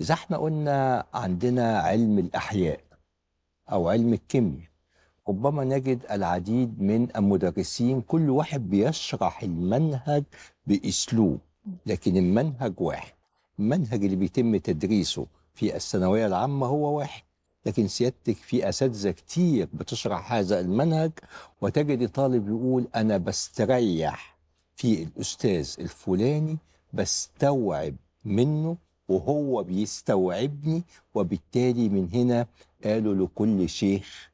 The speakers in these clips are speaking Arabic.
إذا احنا قلنا عندنا علم الأحياء أو علم الكيمياء ربما نجد العديد من المدرسين كل واحد بيشرح المنهج بأسلوب لكن المنهج واحد المنهج اللي بيتم تدريسه في الثانوية العامة هو واحد لكن سيادتك في أساتذة كتير بتشرح هذا المنهج وتجد طالب يقول أنا بستريح في الأستاذ الفلاني بستوعب منه وهو بيستوعبني وبالتالي من هنا قالوا لكل شيخ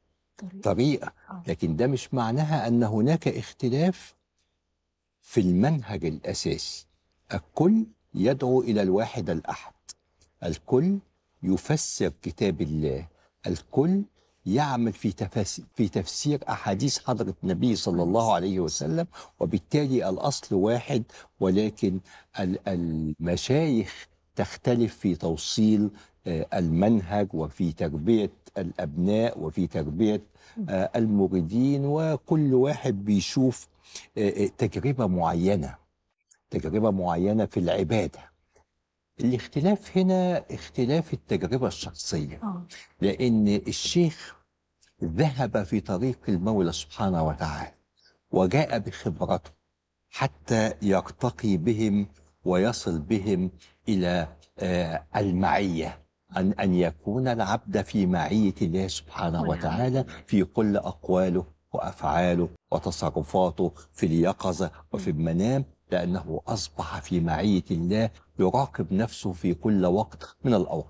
طريقة آه. لكن ده مش معناها أن هناك اختلاف في المنهج الأساسي الكل يدعو إلى الواحد الأحد الكل يفسر كتاب الله الكل يعمل في في تفسير احاديث حضره النبي صلى الله عليه وسلم وبالتالي الاصل واحد ولكن المشايخ تختلف في توصيل آه، المنهج وفي تربية الأبناء وفي تربية آه، المريدين وكل واحد بيشوف آه، تجربة معينة تجربة معينة في العبادة الاختلاف هنا اختلاف التجربة الشخصية لأن الشيخ ذهب في طريق المولى سبحانه وتعالى وجاء بخبرته حتى يرتقي بهم ويصل بهم الى آه، المعيه أن أن يكون العبد في معية الله سبحانه وتعالى في كل أقواله وأفعاله وتصرفاته في اليقظة وفي المنام لأنه أصبح في معية الله يراقب نفسه في كل وقت من الأوقات